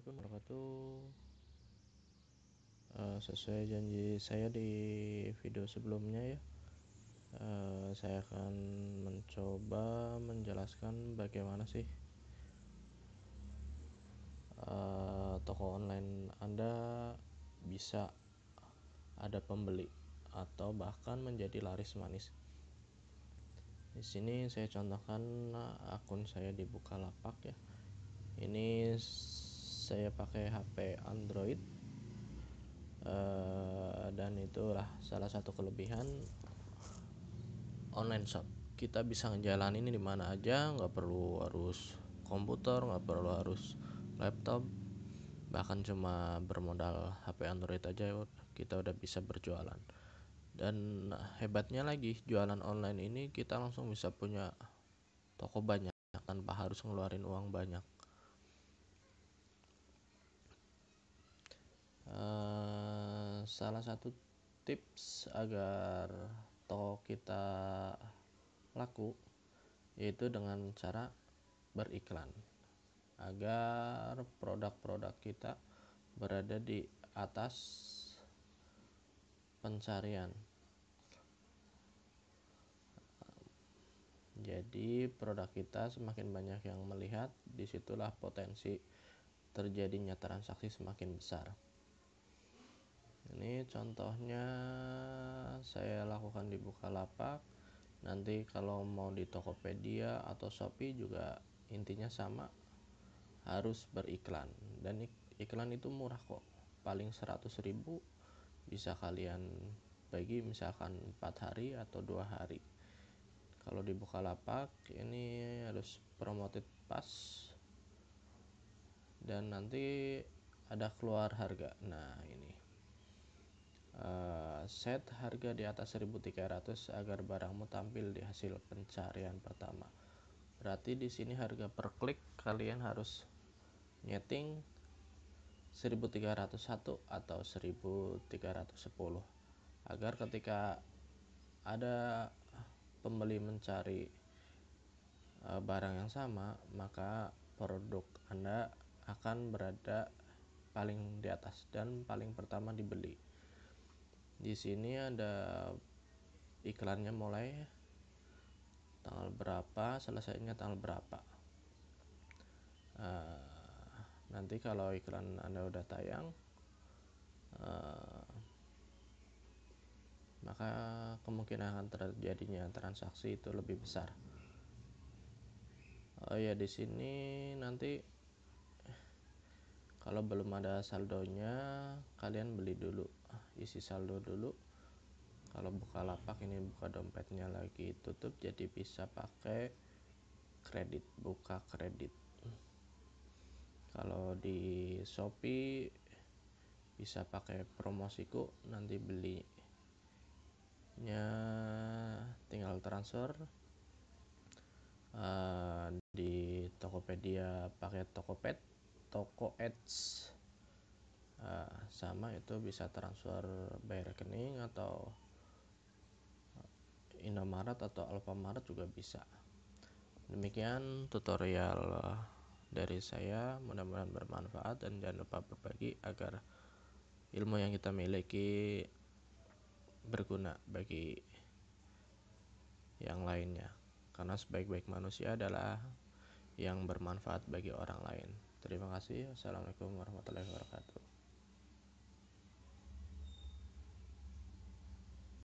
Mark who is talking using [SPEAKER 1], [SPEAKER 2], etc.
[SPEAKER 1] Assalamualaikum warahmatullahi wabarakatuh. Eh, sesuai janji saya di video sebelumnya ya eh, Saya akan mencoba menjelaskan bagaimana sih eh, Toko online Anda bisa ada pembeli Atau bahkan menjadi laris manis di sini saya contohkan akun saya di Bukalapak ya ini saya pakai HP Android uh, dan itulah salah satu kelebihan online shop kita bisa ngejalanin di mana aja nggak perlu harus komputer nggak perlu harus laptop bahkan cuma bermodal HP Android aja kita udah bisa berjualan dan hebatnya lagi jualan online ini kita langsung bisa punya toko banyak tanpa harus ngeluarin uang banyak salah satu tips agar toko kita laku yaitu dengan cara beriklan agar produk-produk kita berada di atas pencarian jadi produk kita semakin banyak yang melihat disitulah potensi terjadinya transaksi semakin besar ini contohnya saya lakukan di Bukalapak nanti kalau mau di Tokopedia atau Shopee juga intinya sama harus beriklan dan iklan itu murah kok paling 100 ribu bisa kalian bagi misalkan 4 hari atau dua hari kalau di Bukalapak ini harus promoted pas dan nanti ada keluar harga nah ini uh, set harga di atas 1300 agar barangmu tampil di hasil pencarian pertama berarti di sini harga per klik kalian harus nyeting 1301 atau 1310 agar ketika ada pembeli mencari eh, barang yang sama maka produk Anda akan berada paling di atas dan paling pertama dibeli di sini ada iklannya mulai tanggal berapa selesainya tanggal berapa uh, nanti kalau iklan anda udah tayang uh, maka kemungkinan akan terjadinya transaksi itu lebih besar oh ya di sini nanti kalau belum ada saldonya kalian beli dulu isi saldo dulu kalau buka lapak ini buka dompetnya lagi tutup jadi bisa pakai kredit buka kredit kalau di Shopee bisa pakai promosiku nanti beli belinya tinggal transfer uh, di Tokopedia pakai Tokopet toko ads uh, sama itu bisa transfer by rekening atau Indomaret atau Alfamaret juga bisa demikian tutorial eh, dari saya mudah-mudahan bermanfaat dan jangan lupa berbagi agar ilmu yang kita miliki berguna bagi yang lainnya karena sebaik-baik manusia adalah yang bermanfaat bagi orang lain. Terima kasih. Assalamualaikum warahmatullahi wabarakatuh.